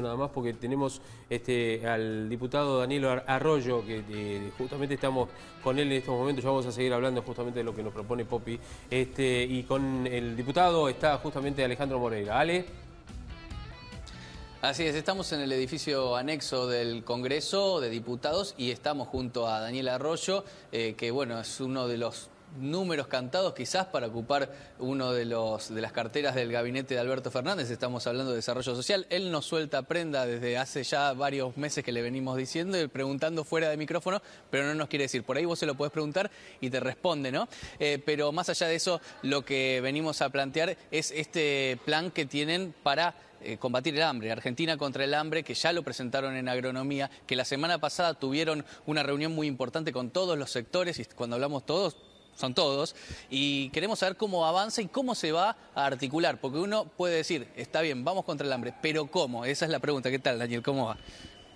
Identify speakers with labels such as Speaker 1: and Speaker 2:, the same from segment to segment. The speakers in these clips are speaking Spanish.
Speaker 1: nada más porque tenemos este, al diputado Daniel Arroyo, que eh, justamente estamos con él en estos momentos, ya vamos a seguir hablando justamente de lo que nos propone Popi, este, y con el diputado está justamente Alejandro Moreira. Ale. Así es, estamos en el edificio anexo del Congreso de Diputados y estamos junto a Daniel Arroyo, eh, que bueno, es uno de los números cantados quizás para ocupar uno de los de las carteras del gabinete de Alberto Fernández, estamos hablando de desarrollo social. Él nos suelta prenda desde hace ya varios meses que le venimos diciendo, preguntando fuera de micrófono, pero no nos quiere decir. Por ahí vos se lo podés preguntar y te responde, ¿no? Eh, pero más allá de eso, lo que venimos a plantear es este plan que tienen para eh, combatir el hambre, Argentina contra el hambre, que ya lo presentaron en agronomía, que la semana pasada tuvieron una reunión muy importante con todos los sectores, y cuando hablamos todos, son todos, y queremos saber cómo avanza y cómo se va a articular, porque uno puede decir, está bien, vamos contra el hambre, pero ¿cómo? Esa es la
Speaker 2: pregunta. ¿Qué tal, Daniel? ¿Cómo va?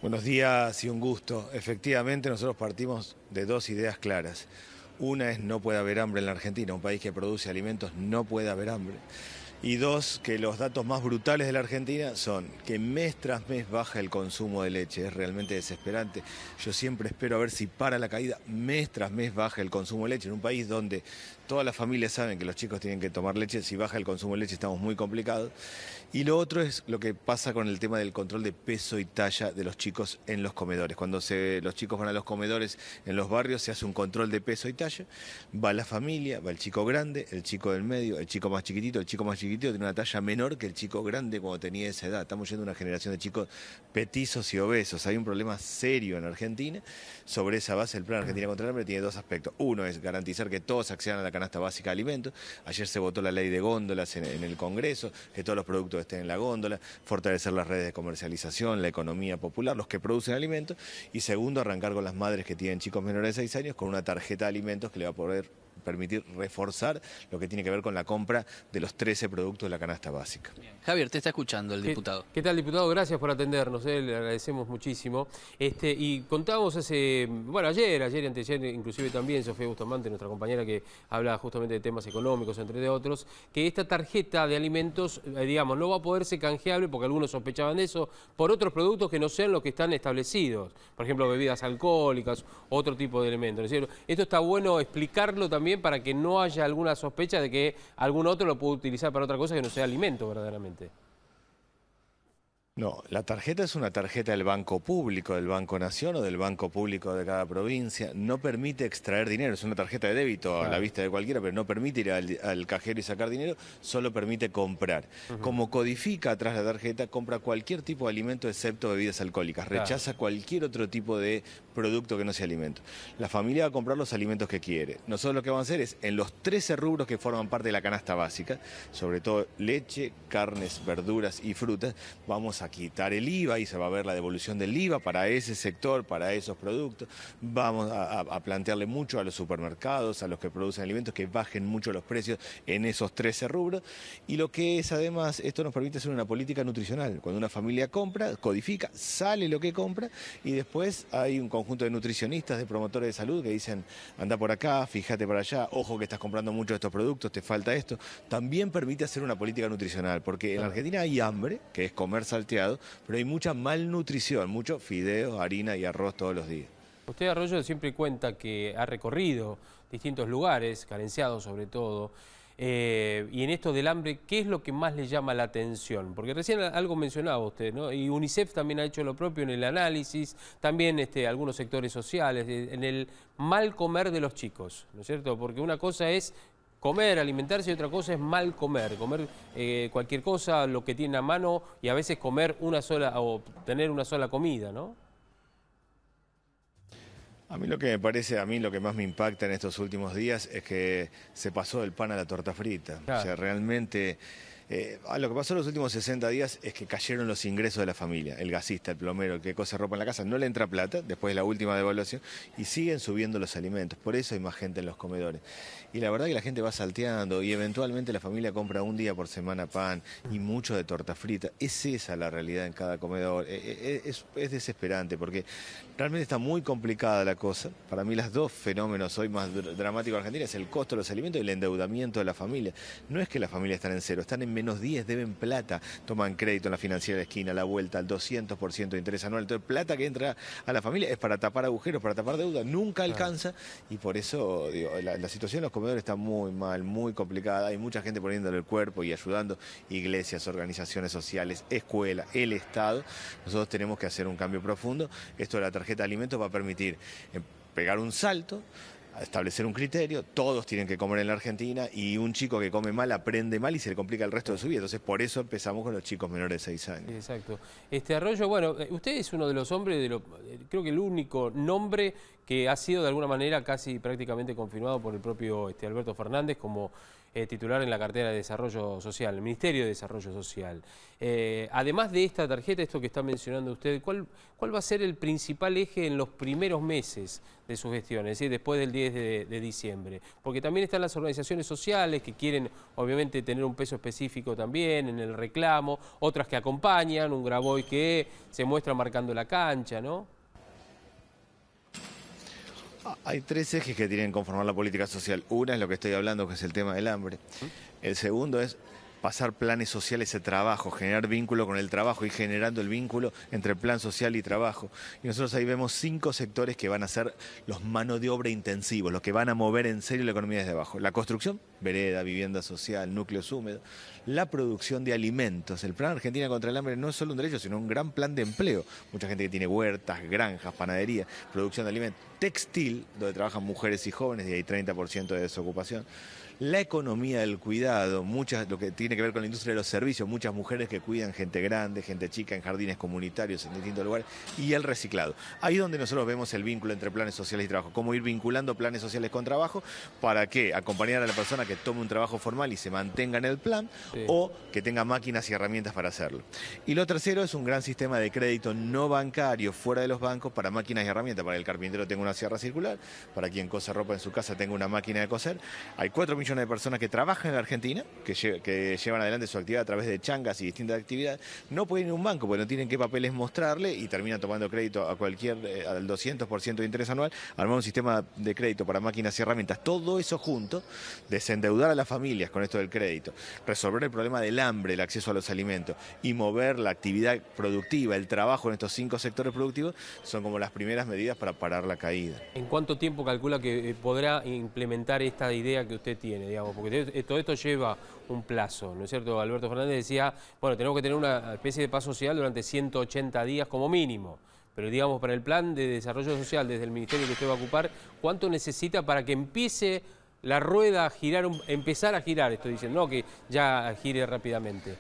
Speaker 2: Buenos días y un gusto. Efectivamente, nosotros partimos de dos ideas claras. Una es no puede haber hambre en la Argentina, un país que produce alimentos no puede haber hambre y dos, que los datos más brutales de la Argentina son que mes tras mes baja el consumo de leche, es realmente desesperante. Yo siempre espero a ver si para la caída, mes tras mes baja el consumo de leche en un país donde todas las familias saben que los chicos tienen que tomar leche, si baja el consumo de leche estamos muy complicados. Y lo otro es lo que pasa con el tema del control de peso y talla de los chicos en los comedores. Cuando se, los chicos van a los comedores en los barrios se hace un control de peso y talla, va la familia, va el chico grande, el chico del medio, el chico más chiquitito, el chico más chiquitito tiene una talla menor que el chico grande cuando tenía esa edad. Estamos yendo a una generación de chicos petizos y obesos. Hay un problema serio en Argentina. Sobre esa base el Plan Argentina contra el Hambre tiene dos aspectos. Uno es garantizar que todos accedan a la canasta básica de alimentos. Ayer se votó la ley de góndolas en, el Congreso, que todos los productos estén en la góndola, fortalecer las redes de comercialización, la economía popular, los que producen alimentos. Y segundo, arrancar con las madres que tienen chicos menores de 6 años con una tarjeta de alimentos que le va a poder permitir reforzar lo que tiene que ver con la compra de los 13 productos de la canasta básica. Javier, te está escuchando el diputado.
Speaker 1: ¿Qué tal, diputado? Gracias por atendernos, eh, le agradecemos muchísimo. Este, y contábamos hace, bueno, ayer, ayer y ayer, inclusive también Sofía Bustamante, nuestra compañera que habla justamente de temas económicos, entre otros, que esta tarjeta de alimentos, eh, digamos, no va a poder ser canjeable, porque algunos sospechaban eso, por otros productos que no sean los que están establecidos. Por ejemplo, bebidas alcohólicas, otro tipo de elementos. Esto está bueno explicarlo también también para que no haya alguna sospecha de que algún otro lo pueda utilizar para otra cosa que no sea alimento verdaderamente.
Speaker 2: No, la tarjeta es una tarjeta del Banco Público, del Banco Nación o del Banco Público de cada provincia. No permite extraer dinero, es una tarjeta de débito a la vista de cualquiera, pero no permite ir al, cajero y sacar dinero, solo permite comprar. Como codifica atrás la tarjeta, compra cualquier tipo de alimento excepto bebidas alcohólicas, rechaza cualquier otro tipo de producto que no sea alimento. La familia va a comprar los alimentos que quiere. Nosotros lo que vamos a hacer es, en los 13 rubros que forman parte de la canasta básica, sobre todo leche, carnes, verduras y frutas, vamos a a quitar el IVA y se va a ver la devolución del IVA para ese sector, para esos productos. Vamos a, plantearle mucho a los supermercados, a los que producen alimentos, que bajen mucho los precios en esos 13 rubros. Y lo que es además, esto nos permite hacer una política nutricional. Cuando una familia compra, codifica, sale lo que compra y después hay un conjunto de nutricionistas, de promotores de salud que dicen, anda por acá, fíjate para allá, ojo que estás comprando mucho de estos productos, te falta esto. También permite hacer una política nutricional, porque en Argentina hay hambre, que es comer salteado pero hay mucha malnutrición, mucho fideos, harina y arroz todos los días.
Speaker 1: Usted, Arroyo, siempre cuenta que ha recorrido distintos lugares, carenciados sobre todo, eh, y en esto del hambre, ¿qué es lo que más le llama la atención? Porque recién algo mencionaba usted, ¿no? Y UNICEF también ha hecho lo propio en el análisis, también este, algunos sectores sociales, en el mal comer de los chicos, ¿no es cierto? Porque una cosa es comer, alimentarse y otra cosa es mal comer, comer eh, cualquier cosa, lo que tiene a mano y a veces comer una sola o tener una sola comida, ¿no?
Speaker 2: A mí lo que me parece, a mí lo que más me impacta en estos últimos días es que se pasó del pan a la torta frita. O sea, realmente... Eh, ah, lo que pasó en los últimos 60 días es que cayeron los ingresos de la familia. El gasista, el plomero, el que cose ropa en la casa, no le entra plata después de la última devaluación y siguen subiendo los alimentos. Por eso hay más gente en los comedores. Y la verdad que la gente va salteando y eventualmente la familia compra un día por semana pan y mucho de torta frita. Es esa la realidad en cada comedor. Eh, eh, es, desesperante porque realmente está muy complicada la cosa. Para mí, los dos fenómenos hoy más dramáticos en Argentina es el costo de los alimentos y el endeudamiento de la familia. No es que la familia están en cero, están en menos 10, deben plata, toman crédito en la financiera de la esquina, la vuelta al 200% de interés anual. Entonces, plata que entra a la familia es para tapar agujeros, para tapar deuda, nunca alcanza y por eso la, situación de los comedores está muy mal, muy complicada. Hay mucha gente poniéndole el cuerpo y ayudando iglesias, organizaciones sociales, escuela, el Estado. Nosotros tenemos que hacer un cambio profundo. Esto de la tarjeta de alimentos va a permitir eh, pegar un salto establecer un criterio, todos tienen que comer en la Argentina y un chico que come mal aprende mal y se le complica el resto de su vida. Entonces por eso empezamos con los chicos menores de 6 años.
Speaker 1: Exacto. Este Arroyo, bueno, eh, usted es uno de los hombres, de eh, creo que el único nombre que ha sido de alguna manera casi prácticamente confirmado por el propio este, Alberto Fernández como eh, titular en la cartera de Desarrollo Social, el Ministerio de Desarrollo Social. Eh, además de esta tarjeta, esto que está mencionando usted, ¿cuál, va a ser el principal eje en los primeros meses de su gestión, es decir, eh, después del 10 de, de diciembre? Porque también están las organizaciones sociales que quieren, obviamente, tener un peso específico también en el reclamo, otras que acompañan, un Graboy que se muestra marcando la cancha, ¿no?
Speaker 2: Ah, hay tres ejes que tienen que conformar la política social. Una es lo que estoy hablando, que es el tema del hambre. El segundo es pasar planes sociales de trabajo, generar vínculo con el trabajo y generando el vínculo entre plan social y trabajo. Y nosotros ahí vemos cinco sectores que van a ser los mano de obra intensivos, los que van a mover en serio la economía desde abajo. La construcción, vereda, vivienda social, núcleos húmedos, la producción de alimentos. El plan Argentina contra el hambre no es solo un derecho, sino un gran plan de empleo. Mucha gente que tiene huertas, granjas, panadería, producción de alimentos textil, donde trabajan mujeres y jóvenes, y hay 30% de desocupación, la economía del cuidado, muchas, lo que tiene que ver con la industria de los servicios, muchas mujeres que cuidan gente grande, gente chica en jardines comunitarios, en distintos lugares, y el reciclado. Ahí es donde nosotros vemos el vínculo entre planes sociales y trabajo, cómo ir vinculando planes sociales con trabajo para que acompañar a la persona que tome un trabajo formal y se mantenga en el plan o que tenga máquinas y herramientas para hacerlo. Y lo tercero es un gran sistema de crédito no bancario fuera de los bancos para máquinas y herramientas, para el carpintero tenga una sierra circular, para quien cose ropa en su casa tenga una máquina de coser. Hay 4 millones de personas que trabajan en Argentina, que, llevan adelante su actividad a través de changas y distintas actividades. No pueden ir a un banco porque no tienen qué papeles mostrarle y terminan tomando crédito a cualquier, eh, al 200% de interés anual, armar un sistema de crédito para máquinas y herramientas. Todo eso junto, desendeudar a las familias con esto del crédito, resolver el problema del hambre, el acceso a los alimentos y mover la actividad productiva, el trabajo en estos cinco sectores productivos, son como las primeras medidas para parar la caída
Speaker 1: ¿En cuánto tiempo calcula que eh, podrá implementar esta idea que usted tiene? digamos Porque eh, todo esto lleva un plazo, ¿no es cierto? Alberto Fernández decía, bueno, tenemos que tener una especie de paz social durante 180 días como mínimo. Pero digamos, para el plan de desarrollo social desde el ministerio que usted va a ocupar, ¿cuánto necesita para que empiece la rueda a girar, empezar a girar, Esto diciendo, no que ya gire rápidamente?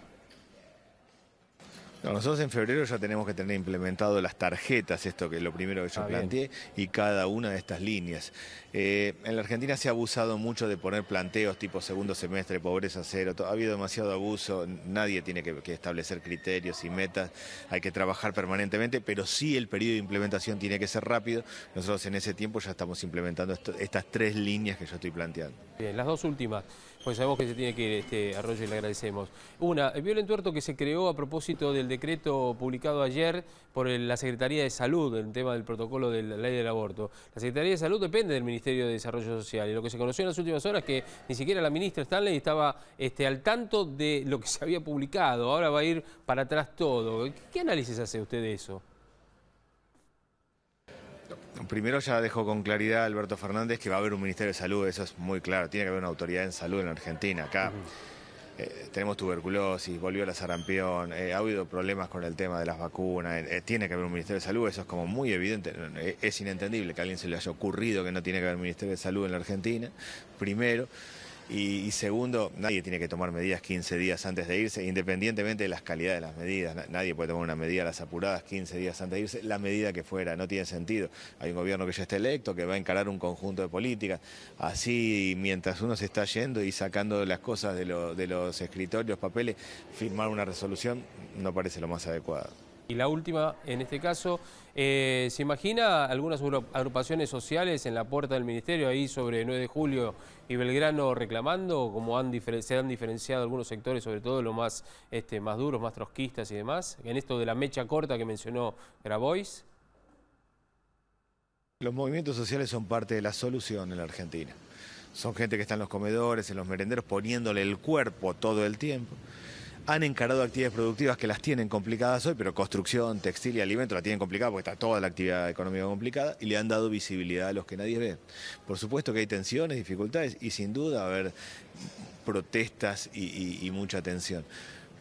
Speaker 2: nosotros en febrero ya tenemos que tener implementado las tarjetas, esto que es lo primero que yo ah, planteé, y cada una de estas líneas. Eh, en la Argentina se ha abusado mucho de poner planteos tipo segundo semestre, pobreza cero, ha habido demasiado abuso, nadie tiene que, establecer criterios y metas, hay que trabajar permanentemente, pero sí el periodo de implementación tiene que ser rápido. Nosotros en ese tiempo ya estamos implementando estas tres líneas que yo estoy planteando.
Speaker 1: Bien, las dos últimas. Pues sabemos que se tiene que ir este Arroyo y le agradecemos. Una, el violento tuerto que se creó a propósito del decreto publicado ayer por la Secretaría de Salud, el tema del protocolo de la ley del aborto. La Secretaría de Salud depende del Ministerio de Desarrollo Social y lo que se conoció en las últimas horas es que ni siquiera la ministra Stanley estaba este, al tanto de lo que se había publicado. Ahora va a ir para atrás todo. ¿Qué análisis hace usted de eso?
Speaker 2: Primero ya dejo con claridad Alberto Fernández que va a haber un Ministerio de Salud, eso es muy claro, tiene que haber una autoridad en salud en la Argentina, acá. Eh, tenemos tuberculosis, volvió la sarampión, eh, ha habido problemas con el tema de las vacunas, eh, tiene que haber un Ministerio de Salud, eso es como muy evidente, es, es inentendible que a alguien se le haya ocurrido que no tiene que haber un Ministerio de Salud en la Argentina, primero. Y, segundo, nadie tiene que tomar medidas 15 días antes de irse, independientemente de las calidades de las medidas. Nadie puede tomar una medida a las apuradas 15 días antes de irse, la medida que fuera, no tiene sentido. Hay un gobierno que ya está electo, que va a encarar un conjunto de políticas. Así, mientras uno se está yendo y sacando las cosas de los escritorios, papeles, firmar una resolución no parece lo más adecuado.
Speaker 1: Y la última, en este caso, eh, ¿se imagina algunas agrupaciones sociales en la puerta del Ministerio, ahí sobre 9 de julio y Belgrano reclamando, como se han diferenciado algunos sectores, sobre todo los más, este, más duros, más trotskistas y demás, en esto de la mecha corta que mencionó Grabois?
Speaker 2: Los movimientos sociales son parte de la solución en la Argentina. Son gente que está en los comedores, en los merenderos, poniéndole el cuerpo todo el tiempo han encarado actividades productivas que las tienen complicadas hoy, pero construcción, textil y alimento la tienen complicada porque está toda la actividad económica complicada y le han dado visibilidad a los que nadie ve. Por supuesto que hay tensiones, dificultades y sin duda haber protestas y, mucha tensión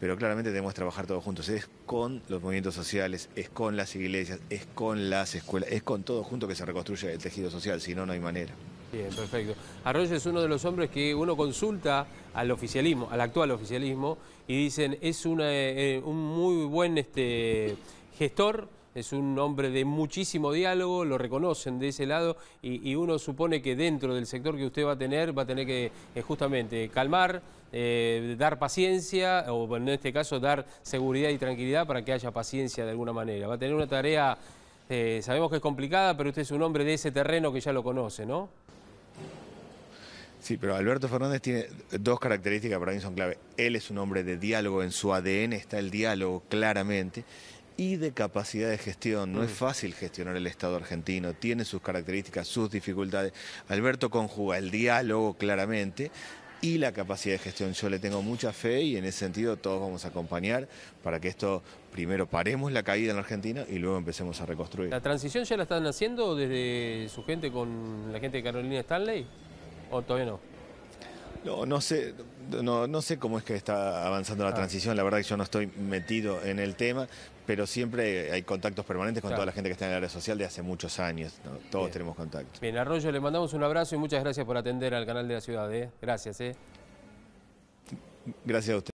Speaker 2: pero claramente tenemos que trabajar todos juntos. Es con los movimientos sociales, es con las iglesias, es con las escuelas, es con todo junto que se reconstruye el tejido social, si no, no hay manera.
Speaker 1: Bien, perfecto. Arroyo es uno de los hombres que uno consulta al oficialismo, al actual oficialismo, y dicen es eh, un muy buen este, gestor, es un hombre de muchísimo diálogo, lo reconocen de ese lado, y, uno supone que dentro del sector que usted va a tener, va a tener que eh, justamente calmar, eh, dar paciencia, o en este caso dar seguridad y tranquilidad para que haya paciencia de alguna manera. Va a tener una tarea, sabemos que es complicada, pero usted es un hombre de ese terreno que ya lo conoce, ¿no?
Speaker 2: Sí, pero Alberto Fernández tiene dos características para mí son clave. Él es un hombre de diálogo, en su ADN está el diálogo claramente y de capacidad de gestión. No es mm. fácil gestionar el Estado argentino, tiene sus características, sus dificultades. Alberto conjuga el diálogo claramente y la capacidad de gestión. Yo le tengo mucha fe y en ese sentido todos vamos a acompañar para que esto primero paremos la caída en la Argentina y luego empecemos a reconstruir. ¿La
Speaker 1: transición ya la están haciendo desde su gente con la gente de Carolina Stanley? ¿O todavía no?
Speaker 2: No, no sé, no, sé cómo es que está avanzando la ah. transición, la verdad que yo no estoy metido en el tema, pero siempre hay contactos permanentes con toda la gente que está en el área social de hace muchos años, todos tenemos contactos.
Speaker 1: Bien, Arroyo, le mandamos un abrazo y muchas gracias por atender al canal de la ciudad, ¿eh? Gracias, ¿eh?
Speaker 2: Gracias a usted.